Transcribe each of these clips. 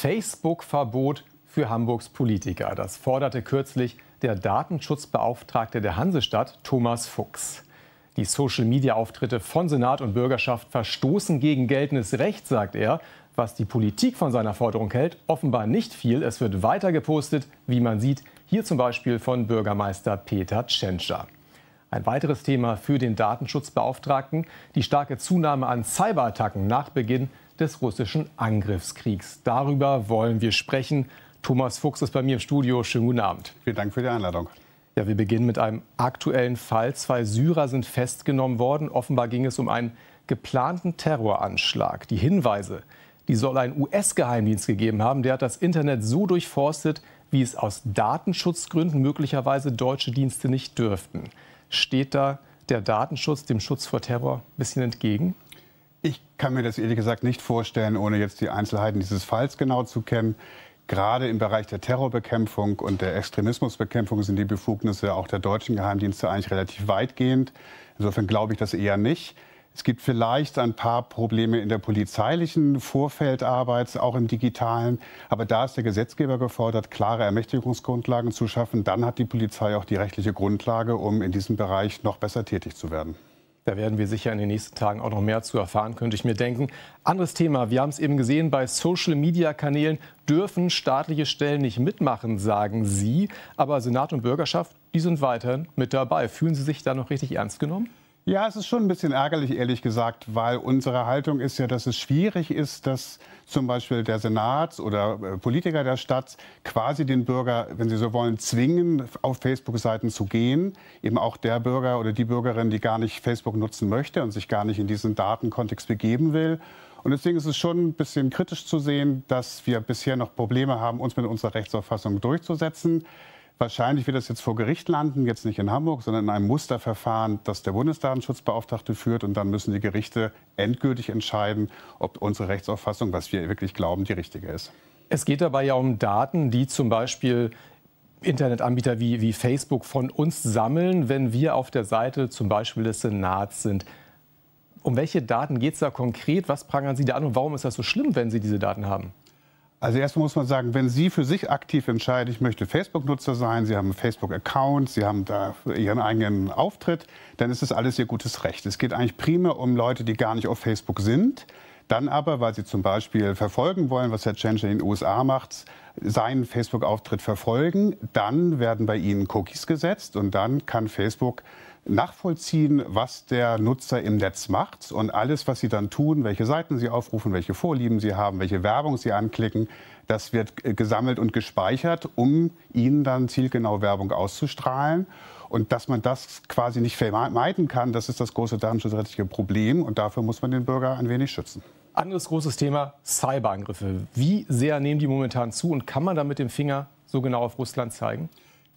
Facebook-Verbot für Hamburgs Politiker. Das forderte kürzlich der Datenschutzbeauftragte der Hansestadt, Thomas Fuchs. Die Social-Media-Auftritte von Senat und Bürgerschaft verstoßen gegen geltendes Recht, sagt er. Was die Politik von seiner Forderung hält, offenbar nicht viel. Es wird weiter gepostet, wie man sieht, hier zum Beispiel von Bürgermeister Peter Tschentscher. Ein weiteres Thema für den Datenschutzbeauftragten, die starke Zunahme an Cyberattacken nach Beginn des russischen Angriffskriegs. Darüber wollen wir sprechen. Thomas Fuchs ist bei mir im Studio. Schönen guten Abend. Vielen Dank für die Einladung. Ja, wir beginnen mit einem aktuellen Fall. Zwei Syrer sind festgenommen worden. Offenbar ging es um einen geplanten Terroranschlag. Die Hinweise, die soll ein US-Geheimdienst gegeben haben. Der hat das Internet so durchforstet, wie es aus Datenschutzgründen möglicherweise deutsche Dienste nicht dürften. Steht da der Datenschutz dem Schutz vor Terror ein bisschen entgegen? Ich kann mir das ehrlich gesagt nicht vorstellen, ohne jetzt die Einzelheiten dieses Falls genau zu kennen. Gerade im Bereich der Terrorbekämpfung und der Extremismusbekämpfung sind die Befugnisse auch der deutschen Geheimdienste eigentlich relativ weitgehend. Insofern glaube ich das eher nicht. Es gibt vielleicht ein paar Probleme in der polizeilichen Vorfeldarbeit, auch im digitalen. Aber da ist der Gesetzgeber gefordert, klare Ermächtigungsgrundlagen zu schaffen. Dann hat die Polizei auch die rechtliche Grundlage, um in diesem Bereich noch besser tätig zu werden. Da werden wir sicher in den nächsten Tagen auch noch mehr zu erfahren, könnte ich mir denken. Anderes Thema, wir haben es eben gesehen, bei Social-Media-Kanälen dürfen staatliche Stellen nicht mitmachen, sagen Sie. Aber Senat und Bürgerschaft, die sind weiterhin mit dabei. Fühlen Sie sich da noch richtig ernst genommen? Ja, es ist schon ein bisschen ärgerlich, ehrlich gesagt, weil unsere Haltung ist ja, dass es schwierig ist, dass zum Beispiel der Senat oder äh, Politiker der Stadt quasi den Bürger, wenn sie so wollen, zwingen, auf Facebook-Seiten zu gehen. Eben auch der Bürger oder die Bürgerin, die gar nicht Facebook nutzen möchte und sich gar nicht in diesen Datenkontext begeben will. Und deswegen ist es schon ein bisschen kritisch zu sehen, dass wir bisher noch Probleme haben, uns mit unserer Rechtsauffassung durchzusetzen. Wahrscheinlich wird das jetzt vor Gericht landen, jetzt nicht in Hamburg, sondern in einem Musterverfahren, das der Bundesdatenschutzbeauftragte führt. Und dann müssen die Gerichte endgültig entscheiden, ob unsere Rechtsauffassung, was wir wirklich glauben, die richtige ist. Es geht dabei ja um Daten, die zum Beispiel Internetanbieter wie, wie Facebook von uns sammeln, wenn wir auf der Seite zum Beispiel des Senats sind. Um welche Daten geht es da konkret? Was prangern Sie da an und warum ist das so schlimm, wenn Sie diese Daten haben? Also erstmal muss man sagen, wenn Sie für sich aktiv entscheiden, ich möchte Facebook-Nutzer sein, Sie haben einen Facebook-Account, Sie haben da Ihren eigenen Auftritt, dann ist das alles Ihr gutes Recht. Es geht eigentlich primär um Leute, die gar nicht auf Facebook sind, dann aber, weil sie zum Beispiel verfolgen wollen, was Herr Change in den USA macht, seinen Facebook-Auftritt verfolgen, dann werden bei ihnen Cookies gesetzt und dann kann Facebook nachvollziehen, was der Nutzer im Netz macht und alles, was sie dann tun, welche Seiten sie aufrufen, welche Vorlieben sie haben, welche Werbung sie anklicken, das wird äh, gesammelt und gespeichert, um ihnen dann zielgenau Werbung auszustrahlen. Und dass man das quasi nicht vermeiden kann, das ist das große datenschutzrechtliche Problem. Und dafür muss man den Bürger ein wenig schützen. Anderes großes Thema, Cyberangriffe. Wie sehr nehmen die momentan zu und kann man da mit dem Finger so genau auf Russland zeigen?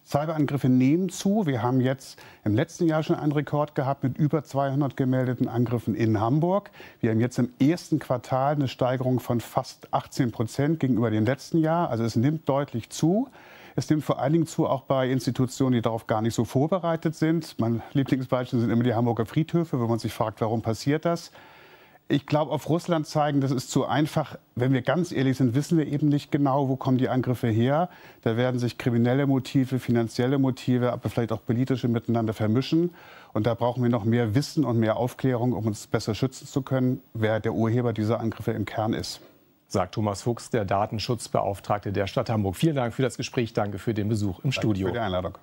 Cyberangriffe nehmen zu. Wir haben jetzt im letzten Jahr schon einen Rekord gehabt mit über 200 gemeldeten Angriffen in Hamburg. Wir haben jetzt im ersten Quartal eine Steigerung von fast 18 Prozent gegenüber dem letzten Jahr. Also es nimmt deutlich zu. Es nimmt vor allen Dingen zu, auch bei Institutionen, die darauf gar nicht so vorbereitet sind. Mein Lieblingsbeispiel sind immer die Hamburger Friedhöfe, wenn man sich fragt, warum passiert das. Ich glaube, auf Russland zeigen, das ist zu einfach. Wenn wir ganz ehrlich sind, wissen wir eben nicht genau, wo kommen die Angriffe her. Da werden sich kriminelle Motive, finanzielle Motive, aber vielleicht auch politische miteinander vermischen. Und da brauchen wir noch mehr Wissen und mehr Aufklärung, um uns besser schützen zu können, wer der Urheber dieser Angriffe im Kern ist sagt Thomas Fuchs, der Datenschutzbeauftragte der Stadt Hamburg. Vielen Dank für das Gespräch, danke für den Besuch im danke Studio. Für die Einladung.